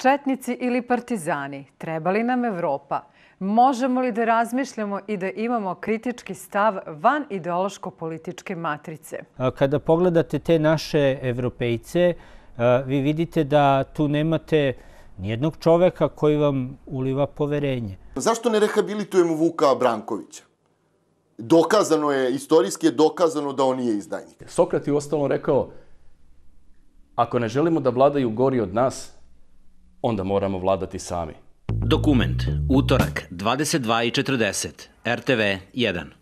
Četnici ili partizani, treba li nam Evropa? Možemo li da razmišljamo i da imamo kritički stav van ideološko-političke matrice? Kada pogledate te naše evropejce, vi vidite da tu nemate nijednog čoveka koji vam uliva poverenje. Zašto ne rehabilitujemo Vuka Brankovića? Dokazano je, istorijski je dokazano da on nije izdajnik. Sokrat je ostalom rekao, ako ne želimo da vladaju gori od nas, onda moramo vladati sami. Dokument, utorak, 22.40, RTV 1.